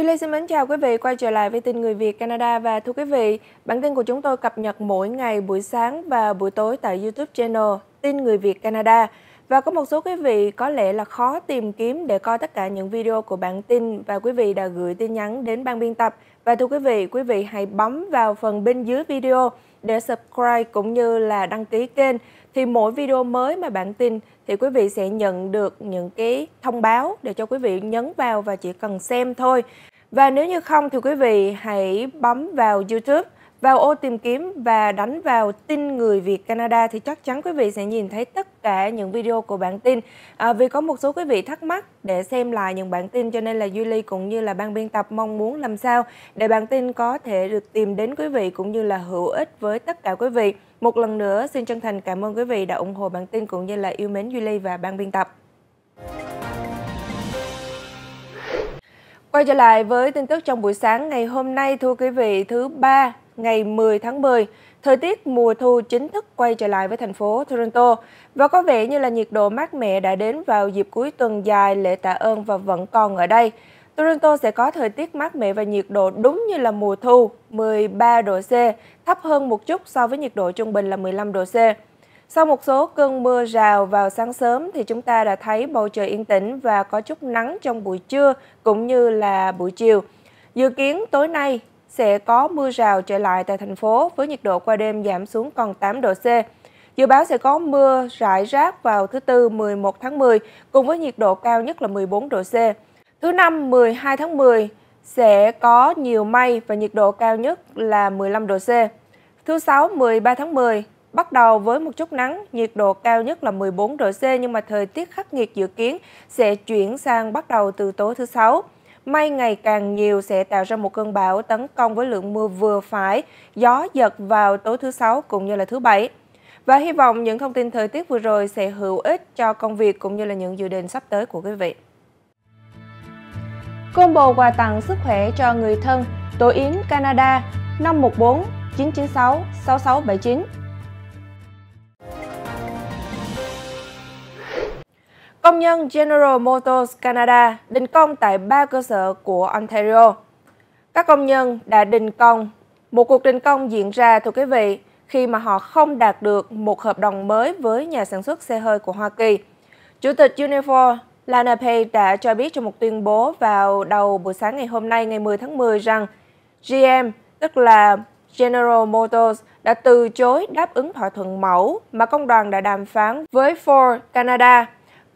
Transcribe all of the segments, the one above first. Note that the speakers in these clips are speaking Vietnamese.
Julie xin mến chào quý vị quay trở lại với tin người Việt Canada và thưa quý vị, bản tin của chúng tôi cập nhật mỗi ngày buổi sáng và buổi tối tại YouTube channel Tin người Việt Canada. Và có một số quý vị có lẽ là khó tìm kiếm để coi tất cả những video của bản tin và quý vị đã gửi tin nhắn đến ban biên tập. Và thưa quý vị, quý vị hãy bấm vào phần bên dưới video để subscribe cũng như là đăng ký kênh thì mỗi video mới mà bạn tin thì quý vị sẽ nhận được những cái thông báo để cho quý vị nhấn vào và chỉ cần xem thôi. Và nếu như không thì quý vị hãy bấm vào YouTube, vào ô tìm kiếm và đánh vào tin người Việt Canada thì chắc chắn quý vị sẽ nhìn thấy tất cả những video của bản tin. À, vì có một số quý vị thắc mắc để xem lại những bản tin cho nên là Julie cũng như là ban biên tập mong muốn làm sao để bản tin có thể được tìm đến quý vị cũng như là hữu ích với tất cả quý vị. Một lần nữa xin chân thành cảm ơn quý vị đã ủng hộ bản tin cũng như là yêu mến Julie và ban biên tập. Quay trở lại với tin tức trong buổi sáng ngày hôm nay thưa quý vị thứ ba ngày 10 tháng 10, thời tiết mùa thu chính thức quay trở lại với thành phố Toronto và có vẻ như là nhiệt độ mát mẻ đã đến vào dịp cuối tuần dài lễ tạ ơn và vẫn còn ở đây. Toronto sẽ có thời tiết mát mẻ và nhiệt độ đúng như là mùa thu, 13 độ C, thấp hơn một chút so với nhiệt độ trung bình là 15 độ C. Sau một số cơn mưa rào vào sáng sớm thì chúng ta đã thấy bầu trời yên tĩnh và có chút nắng trong buổi trưa cũng như là buổi chiều. Dự kiến tối nay sẽ có mưa rào trở lại tại thành phố với nhiệt độ qua đêm giảm xuống còn 8 độ C. Dự báo sẽ có mưa rải rác vào thứ Tư 11 tháng 10 cùng với nhiệt độ cao nhất là 14 độ C. Thứ Năm 12 tháng 10 sẽ có nhiều mây và nhiệt độ cao nhất là 15 độ C. Thứ Sáu 13 tháng 10 Bắt đầu với một chút nắng, nhiệt độ cao nhất là 14 độ C nhưng mà thời tiết khắc nghiệt dự kiến sẽ chuyển sang bắt đầu từ tối thứ Sáu. Mây ngày càng nhiều sẽ tạo ra một cơn bão tấn công với lượng mưa vừa phải, gió giật vào tối thứ Sáu cũng như là thứ Bảy. Và hy vọng những thông tin thời tiết vừa rồi sẽ hữu ích cho công việc cũng như là những dự định sắp tới của quý vị. Combo quà tặng sức khỏe cho người thân, Tổ Yến Canada 514 996 6679 Công nhân General Motors Canada đình công tại ba cơ sở của Ontario. Các công nhân đã đình công. Một cuộc đình công diễn ra, thưa quý vị, khi mà họ không đạt được một hợp đồng mới với nhà sản xuất xe hơi của Hoa Kỳ. Chủ tịch Unifor Lana Page đã cho biết trong một tuyên bố vào đầu buổi sáng ngày hôm nay ngày 10 tháng 10 rằng GM, tức là General Motors, đã từ chối đáp ứng thỏa thuận mẫu mà công đoàn đã đàm phán với Ford Canada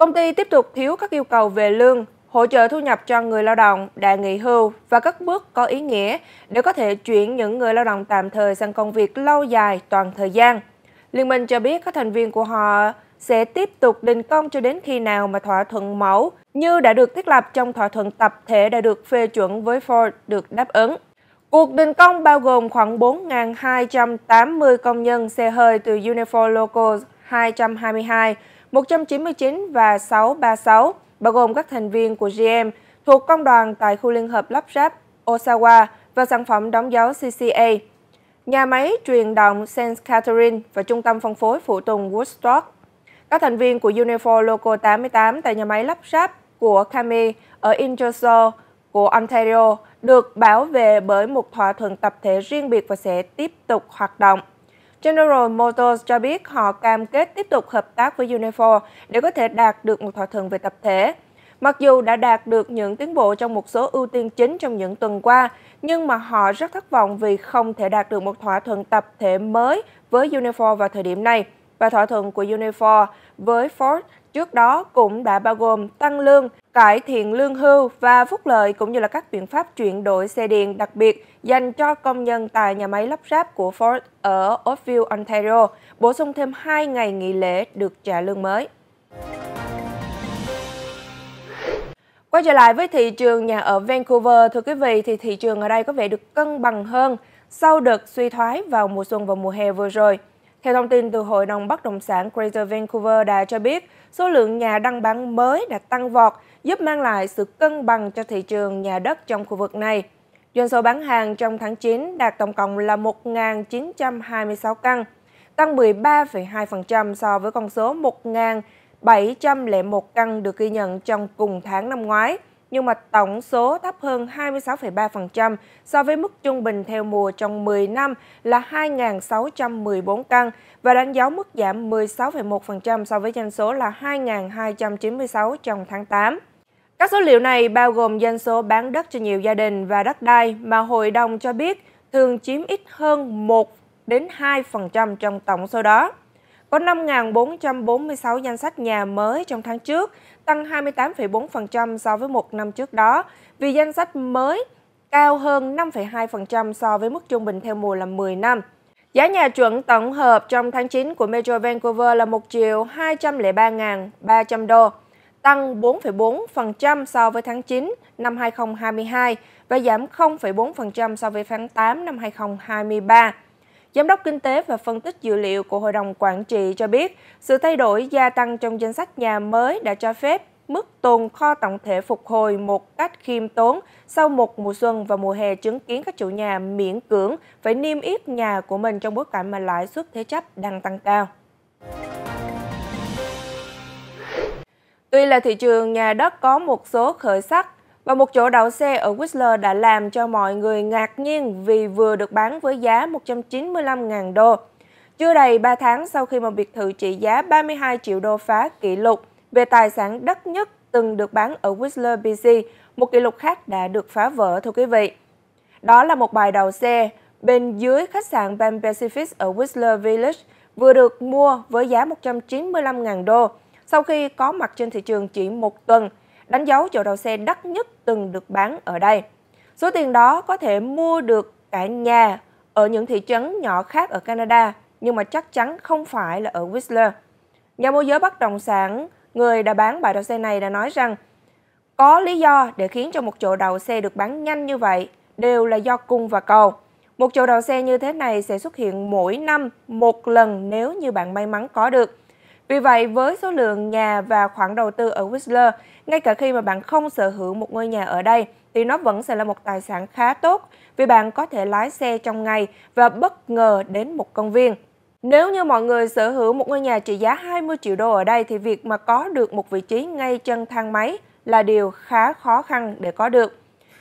Công ty tiếp tục thiếu các yêu cầu về lương, hỗ trợ thu nhập cho người lao động đã nghỉ hưu và các bước có ý nghĩa để có thể chuyển những người lao động tạm thời sang công việc lâu dài toàn thời gian. Liên minh cho biết các thành viên của họ sẽ tiếp tục đình công cho đến khi nào mà thỏa thuận mẫu như đã được thiết lập trong thỏa thuận tập thể đã được phê chuẩn với Ford được đáp ứng. Cuộc đình công bao gồm khoảng 4.280 công nhân xe hơi từ Unifor Locals 222 199 và 636, bao gồm các thành viên của GM thuộc công đoàn tại khu liên hợp lắp ráp Osawa và sản phẩm đóng dấu CCA. Nhà máy truyền động Saint Catherine và trung tâm phân phối phụ tùng Woodstock. Các thành viên của Unifor Local 88 tại nhà máy lắp ráp của Kami ở Ingersoll của Ontario được bảo vệ bởi một thỏa thuận tập thể riêng biệt và sẽ tiếp tục hoạt động. General Motors cho biết họ cam kết tiếp tục hợp tác với Unifor để có thể đạt được một thỏa thuận về tập thể. Mặc dù đã đạt được những tiến bộ trong một số ưu tiên chính trong những tuần qua, nhưng mà họ rất thất vọng vì không thể đạt được một thỏa thuận tập thể mới với Unifor vào thời điểm này. Và thỏa thuận của Unifor với Ford trước đó cũng đã bao gồm tăng lương, cải thiện lương hưu và phúc lợi cũng như là các biện pháp chuyển đổi xe điện đặc biệt dành cho công nhân tại nhà máy lắp ráp của Ford ở Oakville, Ontario, bổ sung thêm 2 ngày nghỉ lễ được trả lương mới. Quay trở lại với thị trường nhà ở Vancouver, thưa quý vị, thì thị trường ở đây có vẻ được cân bằng hơn sau đợt suy thoái vào mùa xuân và mùa hè vừa rồi. Theo thông tin từ Hội đồng Bất động sản Greater Vancouver đã cho biết, số lượng nhà đăng bán mới đã tăng vọt, giúp mang lại sự cân bằng cho thị trường nhà đất trong khu vực này. Doanh số bán hàng trong tháng 9 đạt tổng cộng là 1.926 căn, tăng 13,2% so với con số 1.701 căn được ghi nhận trong cùng tháng năm ngoái nhưng mà tổng số thấp hơn 26,3% so với mức trung bình theo mùa trong 10 năm là 2.614 căn và đánh dấu mức giảm 16,1% so với doanh số là 2.296 trong tháng 8. Các số liệu này bao gồm doanh số bán đất cho nhiều gia đình và đất đai mà hội đồng cho biết thường chiếm ít hơn 1 đến 2% trong tổng số đó có 5.446 danh sách nhà mới trong tháng trước, tăng 28,4% so với một năm trước đó, vì danh sách mới cao hơn 5,2% so với mức trung bình theo mùa là 10 năm. Giá nhà chuẩn tổng hợp trong tháng 9 của Metro Vancouver là 1 triệu 203.300 đô, tăng 4,4% so với tháng 9 năm 2022 và giảm 0,4% so với tháng 8 năm 2023. Giám đốc Kinh tế và Phân tích Dữ liệu của Hội đồng Quản trị cho biết, sự thay đổi gia tăng trong danh sách nhà mới đã cho phép mức tồn kho tổng thể phục hồi một cách khiêm tốn sau một mùa xuân và mùa hè chứng kiến các chủ nhà miễn cưỡng phải niêm yết nhà của mình trong bối cảnh mà lãi suất thế chấp đang tăng cao. Tuy là thị trường nhà đất có một số khởi sắc và một chỗ đậu xe ở Whistler đã làm cho mọi người ngạc nhiên vì vừa được bán với giá 195.000 đô. Chưa đầy 3 tháng sau khi một biệt thự trị giá 32 triệu đô phá kỷ lục về tài sản đất nhất từng được bán ở Whistler BC, một kỷ lục khác đã được phá vỡ thưa quý vị. Đó là một bài đầu xe bên dưới khách sạn Pan Pacific ở Whistler Village vừa được mua với giá 195.000 đô sau khi có mặt trên thị trường chỉ một tuần – đánh dấu chỗ đậu xe đắt nhất từng được bán ở đây. Số tiền đó có thể mua được cả nhà ở những thị trấn nhỏ khác ở Canada, nhưng mà chắc chắn không phải là ở Whistler. Nhà môi giới bất động sản, người đã bán bãi đậu xe này đã nói rằng có lý do để khiến cho một chỗ đậu xe được bán nhanh như vậy đều là do cung và cầu. Một chỗ đậu xe như thế này sẽ xuất hiện mỗi năm một lần nếu như bạn may mắn có được. Vì vậy, với số lượng nhà và khoản đầu tư ở Whistler, ngay cả khi mà bạn không sở hữu một ngôi nhà ở đây, thì nó vẫn sẽ là một tài sản khá tốt vì bạn có thể lái xe trong ngày và bất ngờ đến một công viên. Nếu như mọi người sở hữu một ngôi nhà trị giá 20 triệu đô ở đây thì việc mà có được một vị trí ngay chân thang máy là điều khá khó khăn để có được.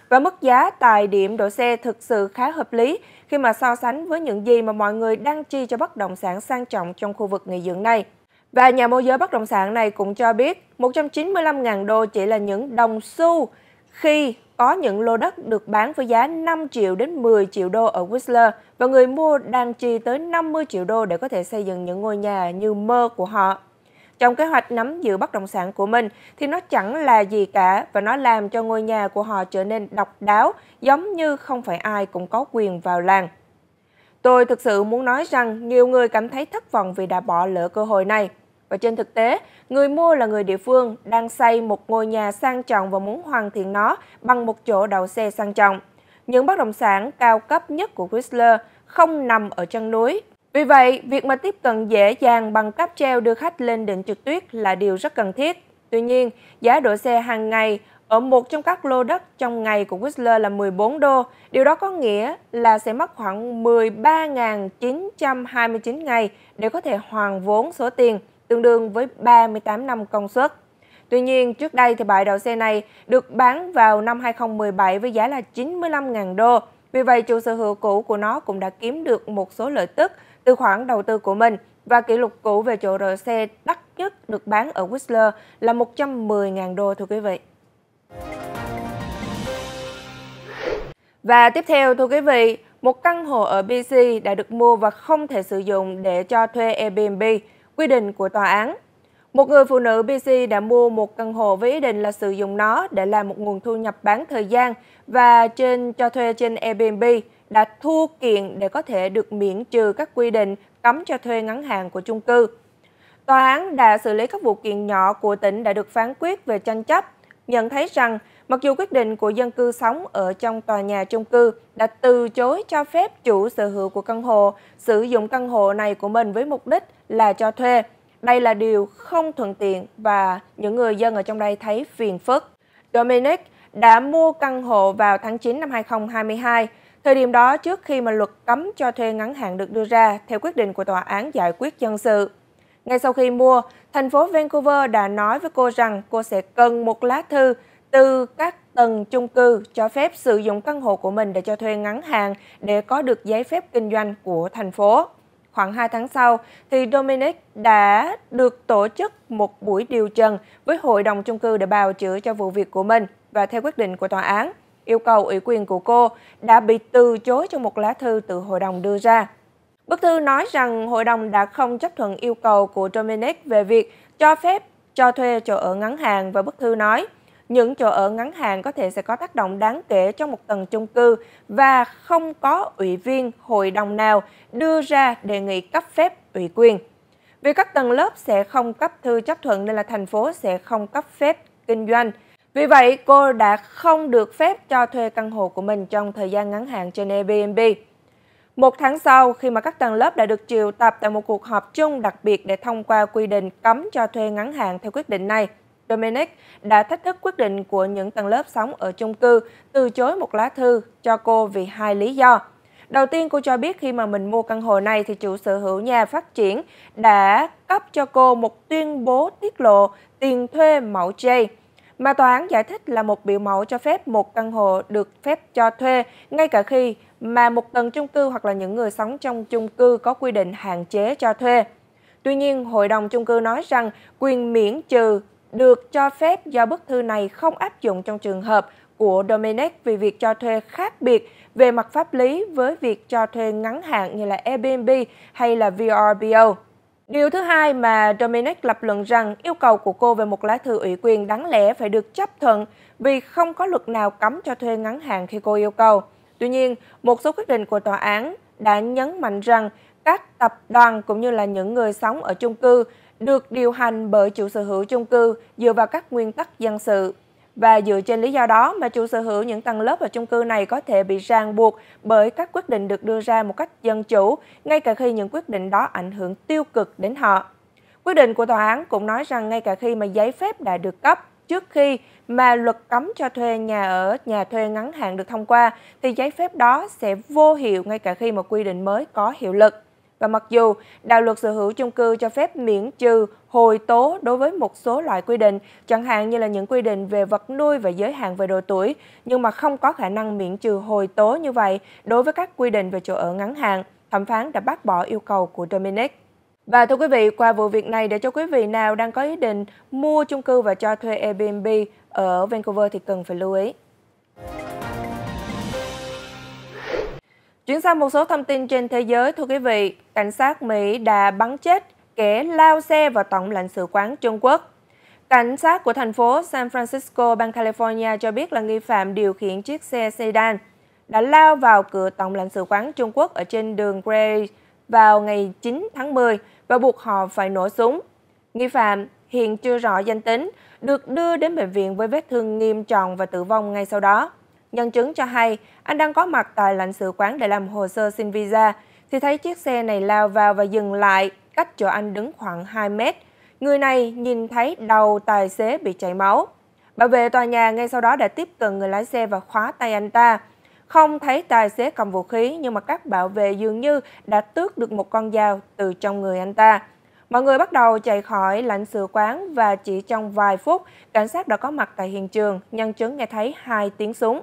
Và mức giá tại điểm đổ xe thực sự khá hợp lý khi mà so sánh với những gì mà mọi người đang chi cho bất động sản sang trọng trong khu vực nghỉ dưỡng này. Và nhà môi giới bất động sản này cũng cho biết 195.000 đô chỉ là những đồng xu khi có những lô đất được bán với giá 5 triệu đến 10 triệu đô ở Whistler và người mua đang chi tới 50 triệu đô để có thể xây dựng những ngôi nhà như mơ của họ. Trong kế hoạch nắm giữ bất động sản của mình thì nó chẳng là gì cả và nó làm cho ngôi nhà của họ trở nên độc đáo giống như không phải ai cũng có quyền vào làng. Tôi thực sự muốn nói rằng nhiều người cảm thấy thất vọng vì đã bỏ lỡ cơ hội này. Và trên thực tế, người mua là người địa phương đang xây một ngôi nhà sang trọng và muốn hoàn thiện nó bằng một chỗ đậu xe sang trọng. Những bất động sản cao cấp nhất của Whistler không nằm ở chân núi. Vì vậy, việc mà tiếp cận dễ dàng bằng cáp treo đưa khách lên đỉnh trực tuyết là điều rất cần thiết. Tuy nhiên, giá đổ xe hàng ngày ở một trong các lô đất trong ngày của Whistler là 14 đô. Điều đó có nghĩa là sẽ mất khoảng 13.929 ngày để có thể hoàn vốn số tiền tương đương với 38 năm công suất. Tuy nhiên, trước đây thì bãi đậu xe này được bán vào năm 2017 với giá là 95.000 đô. Vì vậy, chủ sở hữu cũ của nó cũng đã kiếm được một số lợi tức từ khoản đầu tư của mình và kỷ lục cũ về chỗ đậu xe đắt nhất được bán ở Whistler là 110.000 đô thưa quý vị. Và tiếp theo thưa quý vị, một căn hộ ở BC đã được mua và không thể sử dụng để cho thuê Airbnb quy định của tòa án. Một người phụ nữ BC đã mua một căn hộ với ý định là sử dụng nó để làm một nguồn thu nhập bán thời gian và trên cho thuê trên Airbnb đã thu kiện để có thể được miễn trừ các quy định cấm cho thuê ngắn hạn của chung cư. Tòa án đã xử lý các vụ kiện nhỏ của tỉnh đã được phán quyết về tranh chấp, nhận thấy rằng Mặc dù quyết định của dân cư sống ở trong tòa nhà chung cư đã từ chối cho phép chủ sở hữu của căn hộ sử dụng căn hộ này của mình với mục đích là cho thuê. Đây là điều không thuận tiện và những người dân ở trong đây thấy phiền phức. Dominic đã mua căn hộ vào tháng 9 năm 2022. Thời điểm đó trước khi mà luật cấm cho thuê ngắn hạn được đưa ra theo quyết định của tòa án giải quyết dân sự. Ngay sau khi mua, thành phố Vancouver đã nói với cô rằng cô sẽ cần một lá thư từ các tầng chung cư cho phép sử dụng căn hộ của mình để cho thuê ngắn hạn để có được giấy phép kinh doanh của thành phố. Khoảng 2 tháng sau, thì Dominic đã được tổ chức một buổi điều trần với hội đồng chung cư để bào chữa cho vụ việc của mình và theo quyết định của tòa án, yêu cầu ủy quyền của cô đã bị từ chối trong một lá thư từ hội đồng đưa ra. Bức thư nói rằng hội đồng đã không chấp thuận yêu cầu của Dominic về việc cho phép cho thuê chỗ ở ngắn hạn và bức thư nói những chỗ ở ngắn hạn có thể sẽ có tác động đáng kể cho một tầng chung cư và không có ủy viên hội đồng nào đưa ra đề nghị cấp phép ủy quyền. Vì các tầng lớp sẽ không cấp thư chấp thuận nên là thành phố sẽ không cấp phép kinh doanh. Vì vậy, cô đã không được phép cho thuê căn hộ của mình trong thời gian ngắn hạn trên Airbnb. Một tháng sau, khi mà các tầng lớp đã được triệu tập tại một cuộc họp chung đặc biệt để thông qua quy định cấm cho thuê ngắn hạn theo quyết định này, Dominic đã thách thức quyết định của những tầng lớp sống ở chung cư, từ chối một lá thư cho cô vì hai lý do. Đầu tiên cô cho biết khi mà mình mua căn hộ này thì chủ sở hữu nhà phát triển đã cấp cho cô một tuyên bố tiết lộ tiền thuê mẫu J mà tòa án giải thích là một biểu mẫu cho phép một căn hộ được phép cho thuê ngay cả khi mà một tầng chung cư hoặc là những người sống trong chung cư có quy định hạn chế cho thuê. Tuy nhiên, hội đồng chung cư nói rằng quyền miễn trừ được cho phép do bức thư này không áp dụng trong trường hợp của Domenech vì việc cho thuê khác biệt về mặt pháp lý với việc cho thuê ngắn hạn như là Airbnb hay là VRBO. Điều thứ hai mà Dominic lập luận rằng yêu cầu của cô về một lá thư ủy quyền đáng lẽ phải được chấp thuận vì không có luật nào cấm cho thuê ngắn hạn khi cô yêu cầu. Tuy nhiên, một số quyết định của tòa án đã nhấn mạnh rằng các tập đoàn cũng như là những người sống ở chung cư được điều hành bởi chủ sở hữu chung cư dựa vào các nguyên tắc dân sự. Và dựa trên lý do đó mà chủ sở hữu những tầng lớp ở chung cư này có thể bị ràng buộc bởi các quyết định được đưa ra một cách dân chủ, ngay cả khi những quyết định đó ảnh hưởng tiêu cực đến họ. Quyết định của tòa án cũng nói rằng ngay cả khi mà giấy phép đã được cấp, trước khi mà luật cấm cho thuê nhà ở nhà thuê ngắn hạn được thông qua thì giấy phép đó sẽ vô hiệu ngay cả khi một quy định mới có hiệu lực. Và mặc dù đạo luật sở hữu chung cư cho phép miễn trừ hồi tố đối với một số loại quy định, chẳng hạn như là những quy định về vật nuôi và giới hạn về độ tuổi, nhưng mà không có khả năng miễn trừ hồi tố như vậy đối với các quy định về chỗ ở ngắn hạn, thẩm phán đã bác bỏ yêu cầu của Dominic. Và thưa quý vị, qua vụ việc này để cho quý vị nào đang có ý định mua chung cư và cho thuê Airbnb ở Vancouver thì cần phải lưu ý. Chuyển sang một số thông tin trên thế giới, thưa quý vị, cảnh sát Mỹ đã bắn chết kẻ lao xe vào tổng lãnh sự quán Trung Quốc. Cảnh sát của thành phố San Francisco, bang California cho biết là nghi phạm điều khiển chiếc xe sedan đã lao vào cửa tổng lãnh sự quán Trung Quốc ở trên đường Gray vào ngày 9 tháng 10 và buộc họ phải nổ súng. Nghi phạm hiện chưa rõ danh tính, được đưa đến bệnh viện với vết thương nghiêm trọng và tử vong ngay sau đó. Nhân chứng cho hay, anh đang có mặt tại lãnh sự quán để làm hồ sơ xin visa, thì thấy chiếc xe này lao vào và dừng lại cách chỗ anh đứng khoảng 2 mét. Người này nhìn thấy đầu tài xế bị chảy máu. Bảo vệ tòa nhà ngay sau đó đã tiếp cận người lái xe và khóa tay anh ta. Không thấy tài xế cầm vũ khí nhưng mà các bảo vệ dường như đã tước được một con dao từ trong người anh ta. Mọi người bắt đầu chạy khỏi lãnh sự quán và chỉ trong vài phút, cảnh sát đã có mặt tại hiện trường, nhân chứng nghe thấy hai tiếng súng.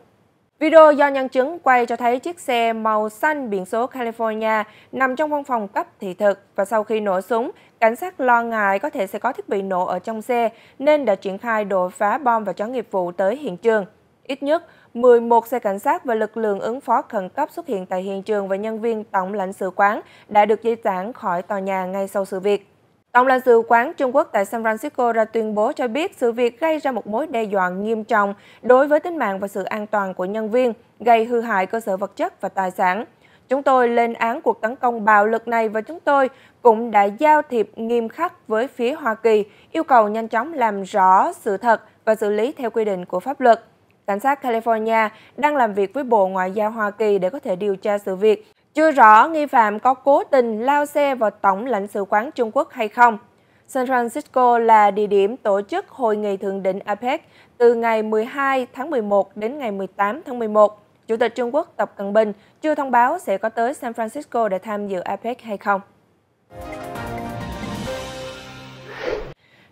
Video do nhân chứng quay cho thấy chiếc xe màu xanh biển số California nằm trong văn phòng cấp thị thực và sau khi nổ súng, cảnh sát lo ngại có thể sẽ có thiết bị nổ ở trong xe nên đã triển khai đội phá bom và chó nghiệp vụ tới hiện trường. Ít nhất 11 xe cảnh sát và lực lượng ứng phó khẩn cấp xuất hiện tại hiện trường và nhân viên tổng lãnh sự quán đã được di tản khỏi tòa nhà ngay sau sự việc. Tổng lãnh sự quán Trung Quốc tại San Francisco ra tuyên bố cho biết sự việc gây ra một mối đe dọa nghiêm trọng đối với tính mạng và sự an toàn của nhân viên, gây hư hại cơ sở vật chất và tài sản. Chúng tôi lên án cuộc tấn công bạo lực này và chúng tôi cũng đã giao thiệp nghiêm khắc với phía Hoa Kỳ, yêu cầu nhanh chóng làm rõ sự thật và xử lý theo quy định của pháp luật. Cảnh sát California đang làm việc với Bộ Ngoại giao Hoa Kỳ để có thể điều tra sự việc. Chưa rõ nghi phạm có cố tình lao xe vào Tổng lãnh sự quán Trung Quốc hay không. San Francisco là địa điểm tổ chức Hội nghị Thượng đỉnh APEC từ ngày 12 tháng 11 đến ngày 18 tháng 11. Chủ tịch Trung Quốc Tập Cận Bình chưa thông báo sẽ có tới San Francisco để tham dự APEC hay không.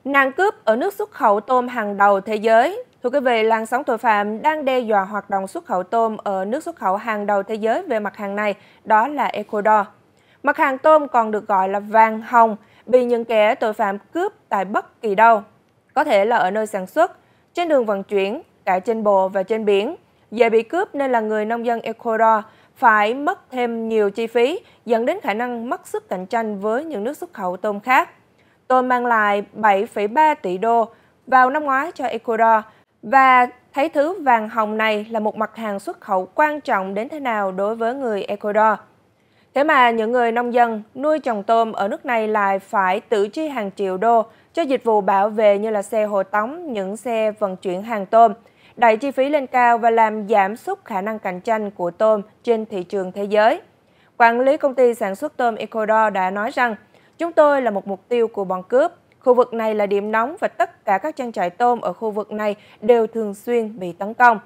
Nạn cướp ở nước xuất khẩu tôm hàng đầu thế giới Thưa quý vị, làn sóng tội phạm đang đe dọa hoạt động xuất khẩu tôm ở nước xuất khẩu hàng đầu thế giới về mặt hàng này, đó là Ecuador. Mặt hàng tôm còn được gọi là vàng hồng, bị những kẻ tội phạm cướp tại bất kỳ đâu, có thể là ở nơi sản xuất, trên đường vận chuyển, cả trên bộ và trên biển. Dễ bị cướp nên là người nông dân Ecuador phải mất thêm nhiều chi phí, dẫn đến khả năng mất sức cạnh tranh với những nước xuất khẩu tôm khác. Tôm mang lại 7,3 tỷ đô vào năm ngoái cho Ecuador, và thấy thứ vàng hồng này là một mặt hàng xuất khẩu quan trọng đến thế nào đối với người Ecuador. Thế mà những người nông dân nuôi trồng tôm ở nước này lại phải tự chi hàng triệu đô cho dịch vụ bảo vệ như là xe hồ tống, những xe vận chuyển hàng tôm, đẩy chi phí lên cao và làm giảm sút khả năng cạnh tranh của tôm trên thị trường thế giới. Quản lý công ty sản xuất tôm Ecuador đã nói rằng, chúng tôi là một mục tiêu của bọn cướp Khu vực này là điểm nóng và tất cả các trang trại tôm ở khu vực này đều thường xuyên bị tấn công.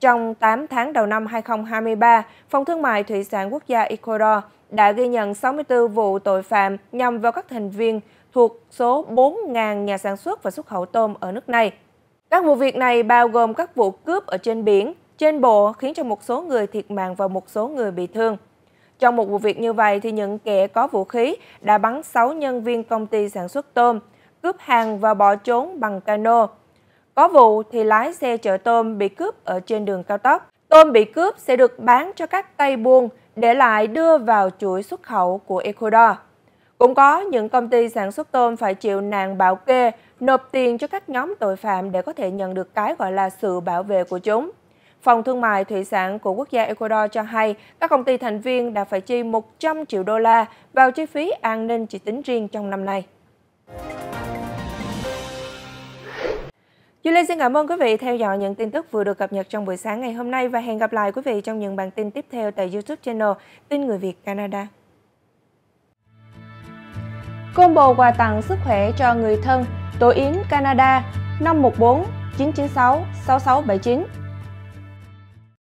Trong 8 tháng đầu năm 2023, Phòng Thương mại Thủy sản Quốc gia Ecuador đã ghi nhận 64 vụ tội phạm nhằm vào các thành viên thuộc số 4.000 nhà sản xuất và xuất khẩu tôm ở nước này. Các vụ việc này bao gồm các vụ cướp ở trên biển, trên bộ khiến cho một số người thiệt mạng và một số người bị thương. Trong một vụ việc như vậy thì những kẻ có vũ khí đã bắn 6 nhân viên công ty sản xuất tôm cướp hàng và bỏ trốn bằng cano. Có vụ thì lái xe chở tôm bị cướp ở trên đường cao tốc. Tôm bị cướp sẽ được bán cho các tay buôn để lại đưa vào chuỗi xuất khẩu của Ecuador. Cũng có những công ty sản xuất tôm phải chịu nạn bảo kê, nộp tiền cho các nhóm tội phạm để có thể nhận được cái gọi là sự bảo vệ của chúng. Phòng Thương mại Thủy sản của quốc gia Ecuador cho hay các công ty thành viên đã phải chi 100 triệu đô la vào chi phí an ninh chỉ tính riêng trong năm nay. Duy Lê xin cảm ơn quý vị theo dõi những tin tức vừa được cập nhật trong buổi sáng ngày hôm nay và hẹn gặp lại quý vị trong những bản tin tiếp theo tại YouTube channel Tin Người Việt Canada. Combo quà tặng sức khỏe cho người thân, Tổ Yến Canada 514 996 6679